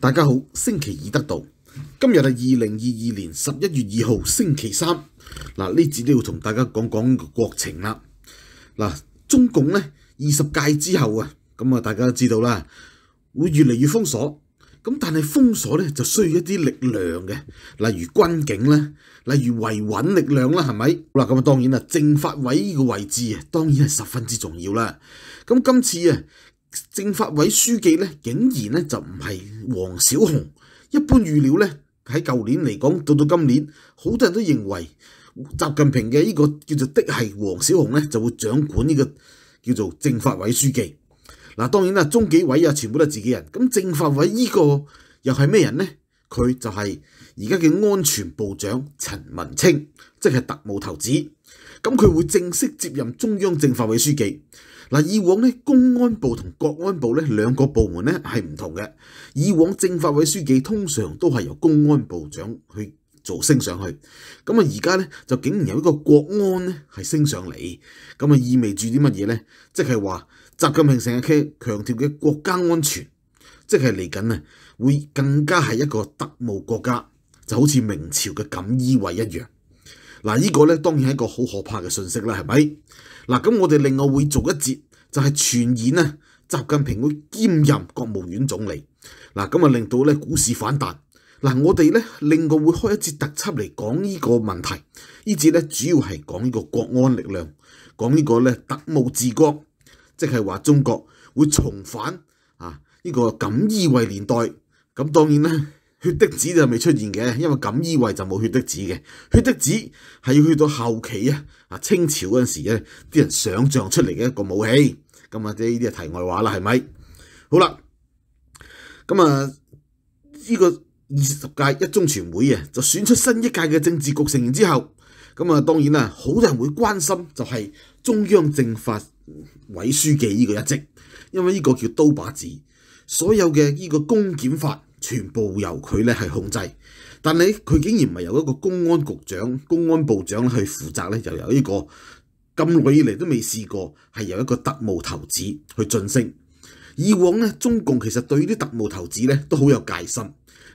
大家好，星期二得到今日系二零二二年十一月二号星期三嗱，呢次都要同大家讲讲国情啦。嗱，中共咧二十届之后啊，咁啊大家都知道啦，会越嚟越封锁。咁但系封锁咧就需要一啲力量嘅，例如军警咧，例如维稳力量啦，系咪？好啦，咁啊当然啦，政法委个位置啊，当然系十分之重要啦。咁今次啊。政法委书记咧，竟然咧就唔系黄小红。一般预料咧喺旧年嚟讲，到到今年，好多人都认为习近平嘅呢个叫做的系黄小红咧就会掌管呢个叫做政法委书记。嗱，当然啦，中纪委啊全部都系自己人。咁政法委呢个又系咩人咧？佢就系而家嘅安全部长陈文清，即系特务头子。咁佢会正式接任中央政法委书记。嗱，以往咧公安部同国安部咧兩個部門咧係唔同嘅。以往政法委書記通常都係由公安部長去做升上去，咁啊而家咧就竟然有一個國安咧係升上嚟，咁啊意味住啲乜嘢咧？即係話習近平成日強強調嘅國家安全，即係嚟緊啊會更加係一個特務國家，就好似明朝嘅锦衣卫一樣。嗱，呢個咧當然係一個好可怕嘅信息啦，係咪？嗱，咁我哋另外會做一節，就係傳言咧，習近平會兼任國務院總理。嗱，咁啊令到咧股市反彈。嗱，我哋咧另外會開一節特輯嚟講呢個問題。呢節咧主要係講呢個國安力量，講呢個咧特務治國，即係話中國會重返啊呢個敢衣衛年代。咁當然咧。血滴子就未出现嘅，因为锦衣卫就冇血滴子嘅。血滴子系要去到后期啊，啊清朝嗰阵时咧，啲人想象出嚟嘅一个武器。咁啊，即系呢啲系题外话啦，系咪？好啦，咁啊呢个二十届一中全会啊，就选出新一届嘅政治局成员之后，咁啊，当然啦，好多人会关心就系中央政法委书记呢个一职，因为呢个叫刀把子，所有嘅呢个公检法。全部由佢咧係控制，但係佢竟然唔係由一個公安局長、公安部長去負責咧，就由呢個咁耐嚟都未試過係由一個特務頭子去晉升。以往咧，中共其實對啲特務頭子咧都好有戒心。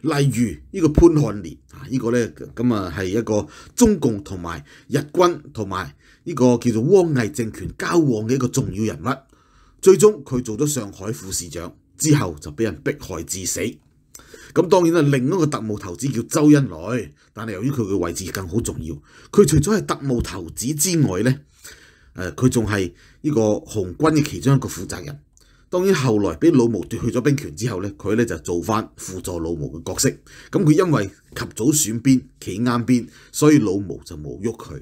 例如呢個潘漢年啊，呢個咧咁啊係一個中共同埋日軍同埋呢個叫做汪毅政權交往嘅一個重要人物。最終佢做咗上海副市長之後，就俾人迫害致死。咁當然啦，另一個特務頭子叫周恩來，但係由於佢嘅位置更好重要，佢除咗係特務頭子之外咧，佢仲係呢個紅軍嘅其中一個負責人。當然後來俾老毛奪去咗兵權之後咧，佢咧就做翻輔助老毛嘅角色。咁佢因為及早選邊企啱邊，所以老毛就冇喐佢。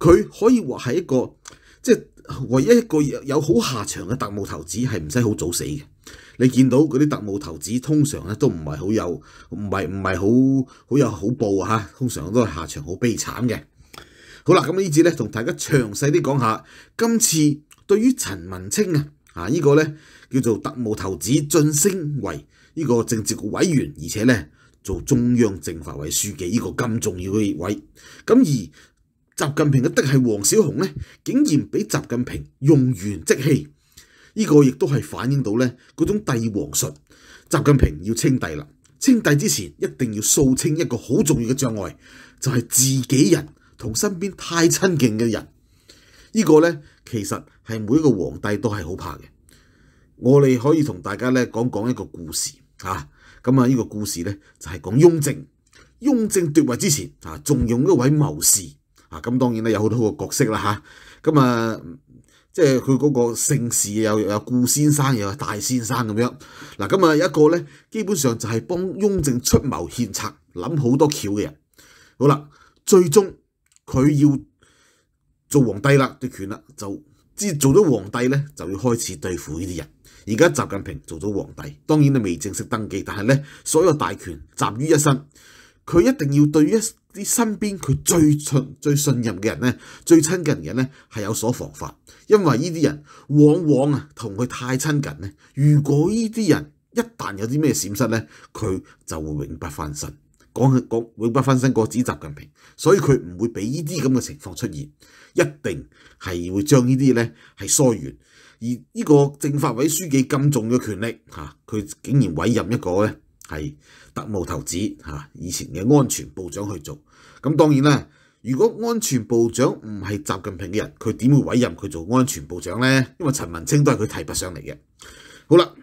佢可以話係一個即係唯一一個有有好下場嘅特務頭子，係唔使好早死嘅。你見到嗰啲特務頭子通常咧都唔係好有，唔係唔係好好有好報啊！通常都係下場好悲慘嘅。好啦，咁呢次咧同大家詳細啲講下，今次對於陳文清啊，啊依個咧叫做特務頭子晉升為呢個政治局委員，而且咧做中央政法委書記呢個咁重要嘅位，咁而習近平嘅的係黃小紅咧，竟然俾習近平用完即棄。呢个亦都系反映到咧嗰种帝王术，习近平要称帝啦，称帝之前一定要扫清一个好重要嘅障碍，就系自己人同身边太亲近嘅人。呢个咧其实系每一个皇帝都系好怕嘅。我哋可以同大家咧讲讲一个故事吓，咁啊呢个故事咧就系讲雍正，雍正夺位之前啊重用一位谋士啊，咁当然咧有好多个角色啦吓，咁啊。即係佢嗰個姓氏有有顧先生，又有大先生咁樣。嗱咁啊，有一個咧，基本上就係幫雍正出謀獻策，諗好多橋嘅人。好啦，最終佢要做皇帝啦，奪權啦，就即做咗皇帝咧，就要開始對付呢啲人。而家習近平做咗皇帝，當然都未正式登基，但係咧，所有大權集於一身，佢一定要對一。啲身邊佢最信最信任嘅人咧，最親近嘅人咧，係有所防範，因為呢啲人往往啊同佢太親近咧。如果呢啲人一旦有啲咩閃失咧，佢就會永不翻身。講講永不翻身，個指習近平，所以佢唔會俾呢啲咁嘅情況出現，一定係會將呢啲咧係疏遠。而呢個政法委書記咁重嘅權力嚇，佢竟然委任一個咧。係特務頭子嚇，以前嘅安全部長去做。咁當然啦，如果安全部長唔係習近平嘅人，佢點會委任佢做安全部長呢？因為陳文清都係佢提拔上嚟嘅。好啦，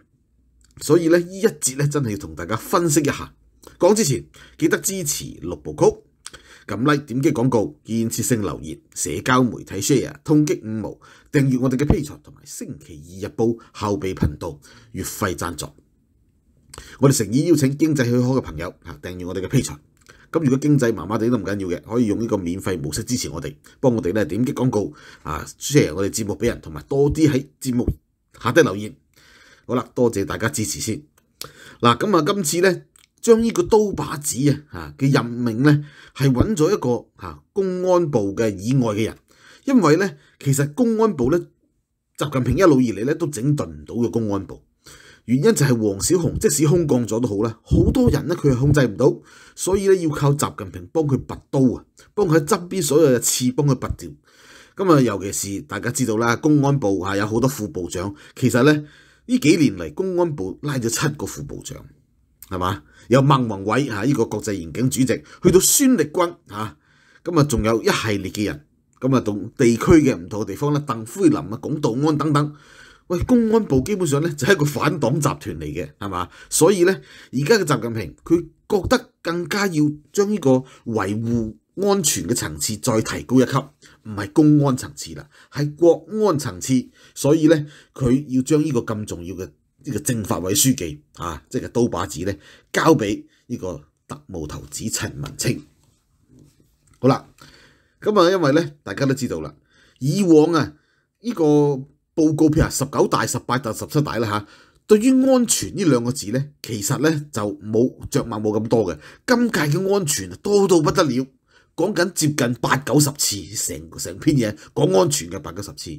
所以呢，呢一節咧真係要同大家分析一下。講之前記得支持六部曲，撳 Like、點擊廣告、建設性留言、社交媒體 Share、通擊五毛、訂閱我哋嘅 P 素同埋星期二日報後備頻道月費贊助。我哋诚意邀请经济许可嘅朋友吓订阅我哋嘅 P 场，咁如果经济麻麻地都唔紧要嘅，可以用呢个免费模式支持我哋，帮我哋咧点击广告啊，share 我哋节目俾人，同埋多啲喺节目下低留言。好啦，多谢大家支持先。嗱，咁啊，今次咧将呢个刀把子啊吓嘅任命咧系揾咗一个吓公安部嘅以外嘅人，因为咧其实公安部咧习近平一路以嚟咧都整顿唔到嘅公安部。原因就係黃小紅，即使空降咗都好啦，好多人咧佢係控制唔到，所以咧要靠習近平幫佢拔刀啊，幫佢喺側邊所有嘅刺幫佢拔掉。咁啊，尤其是大家知道啦，公安部啊有好多副部長，其實咧呢幾年嚟公安部拉咗七個副部長，係嘛？有孟宏偉嚇呢個國際刑警主席，去到孫力軍嚇，咁啊仲有一系列嘅人，咁啊同地區嘅唔同嘅地方咧，鄧灰林啊、廣道安等等。喂，公安部基本上咧就係一個反黨集團嚟嘅，係嘛？所以咧，而家嘅習近平佢覺得更加要將呢個維護安全嘅層次再提高一級，唔係公安層次啦，係國安層次。所以咧，佢要將呢個咁重要嘅呢個政法委書記啊，即係刀把子咧，交俾呢個特務頭子陳文清。好啦，咁啊，因為咧，大家都知道啦，以往啊，呢個報告譬如十九大、十八大、十七大啦嚇，對於安全呢兩個字咧，其實咧就冇着墨冇咁多嘅。今屆嘅安全多到不得了，講緊接近八九十次，成成篇嘢講安全嘅八九十次。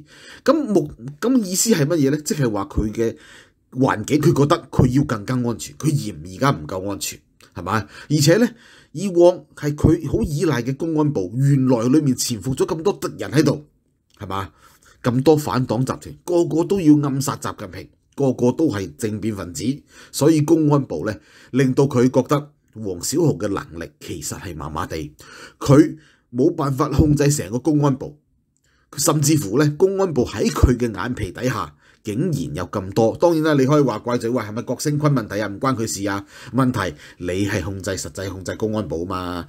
咁目咁意思係乜嘢咧？即係話佢嘅環境，佢覺得佢要更加安全，佢嫌而家唔夠安全，係嘛？而且咧，以往係佢好依賴嘅公安部，原來裏面潛伏咗咁多敵人喺度，係嘛？咁多反黨集團，個個都要暗殺習近平，個個都係政變分子，所以公安部咧令到佢覺得黃小紅嘅能力其實係麻麻地，佢冇辦法控制成個公安部，甚至乎咧公安部喺佢嘅眼皮底下竟然有咁多。當然啦，你可以話怪罪話係咪郭星坤問題啊？唔關佢事啊？問題你係控制實際控制公安部嘛？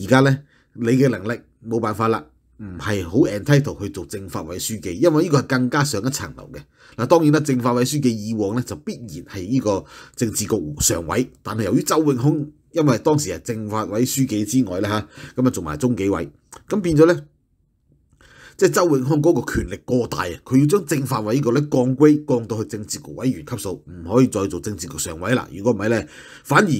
而家咧你嘅能力冇辦法啦。唔係好 e n t i t l d 去做政法委书记，因为呢个系更加上一层楼嘅。嗱，当然啦，政法委书记以往咧就必然系呢个政治局常委，但系由于周永康因为当时系政法委书记之外咧吓，咁啊做埋中纪委，咁变咗咧，即系周永康嗰个权力过大啊，佢要将政法委呢个咧降规降到去政治局委员级数，唔可以再做政治局常委啦。如果唔系咧，反而。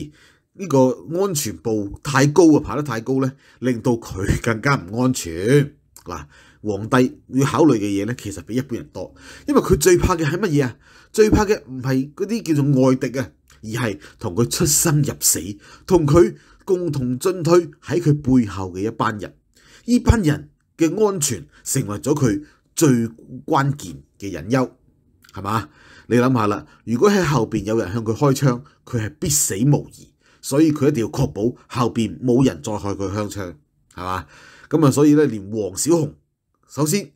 呢個安全部太高啊，爬得太高咧，令到佢更加唔安全嗱。皇帝要考慮嘅嘢咧，其實比一般人多，因為佢最怕嘅係乜嘢啊？最怕嘅唔係嗰啲叫做外敵啊，而係同佢出生入死、同佢共同進退喺佢背後嘅一班人。呢班人嘅安全成為咗佢最關鍵嘅隱憂，係嘛？你諗下啦，如果喺後面有人向佢開槍，佢係必死無疑。所以佢一定要確保後面冇人再害佢鄉親，係嘛？咁啊，所以咧，連黃小紅，首先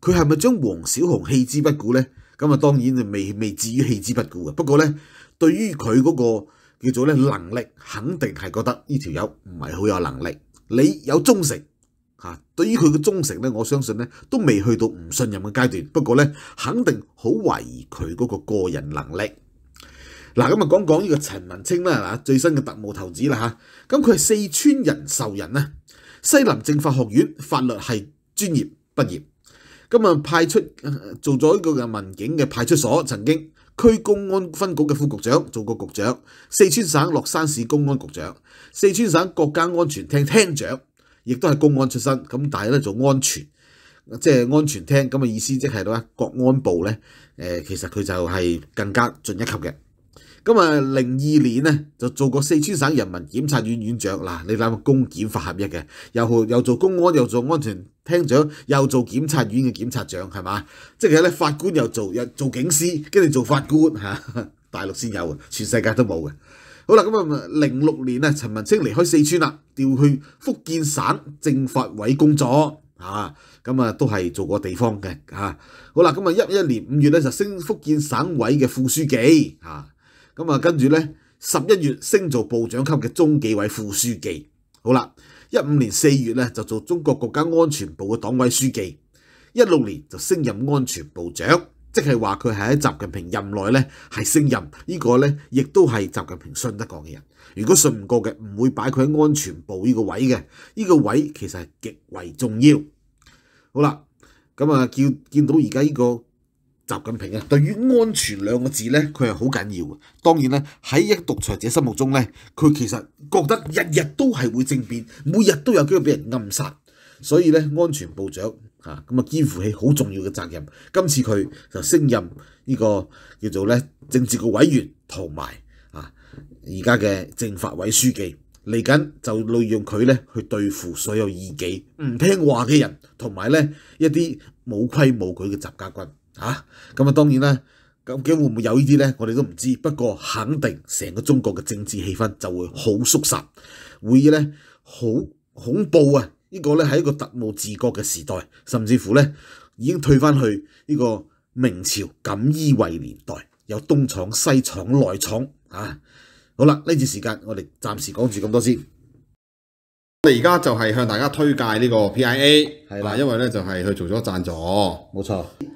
佢係咪將黃小紅棄之不顧咧？咁啊，當然就未未至於棄之不顧嘅。不過咧，對於佢嗰個叫做咧能力，肯定係覺得呢條友唔係好有能力。你有忠誠嚇，對於佢嘅忠誠咧，我相信咧都未去到唔信任嘅階段。不過咧，肯定好懷疑佢嗰個個人能力。嗱，咁啊，講講呢個陳文清啦，嗱，最新嘅特務头子啦吓，咁佢係四川人壽人啦，西南政法學院法律係專業畢業。咁啊，派出做咗呢個民警嘅派出所，曾經區公安分局嘅副局長，做過局長，四川省乐山市公安局長，四川省國家安全廳廳長，亦都係公安出身。咁但係咧做安全，即係安全廳咁嘅意思，即係到啊國安部咧。其實佢就係更加進一級嘅。咁啊，零二年咧就做過四川省人民檢察院院長。嗱，你諗公檢法合一嘅，又又做公安又做安全廳長，又做檢察院嘅檢察長，係嘛？即係咧，法官又做又做警司，跟住做法官嚇，大陸先有啊，全世界都冇嘅。好啦，咁啊，零六年咧，陳文清離開四川啦，調去福建省政法委工作嚇。咁啊，都係做過地方嘅嚇。好啦，咁啊，一一年五月咧就升福建省委嘅副書記嚇。咁啊，跟住咧，十一月升做部长級嘅中紀委副書記。好啦，一五年四月咧就做中國國家安全部嘅黨委書記，一六年就升任安全部長，即係話佢係喺習近平任內咧係升任。呢個咧亦都係習近平信得過嘅人。如果信唔過嘅，唔會擺佢喺安全部呢個位嘅。呢個位其實係極為重要。好啦，咁啊，叫見到而家呢個。習近平啊，對於安全兩個字咧，佢係好緊要嘅。當然咧，喺一獨裁者心目中咧，佢其實覺得日日都係會政變，每日都有機會俾人暗殺，所以咧安全部長嚇咁啊，肩負起好重要嘅責任。今次佢就升任呢個叫做咧政治局委員，同埋啊而家嘅政法委書記嚟緊就利用佢咧去對付所有異己唔聽話嘅人，同埋咧一啲冇規冇矩嘅習家軍。嚇！咁啊，當然啦，究竟會唔會有呢啲呢？我哋都唔知。不過肯定成個中國嘅政治氣氛就會好縮實，會呢好恐怖啊！呢個呢係一個特務治國嘅時代，甚至乎呢已經退翻去呢個明朝錦衣衛年代，有東廠、西廠、內廠啊！好啦，呢段時間我哋暫時講住咁多先。我哋而家就係向大家推介呢個 P.I.A. 係啦，因為呢就係佢做咗贊助，冇錯。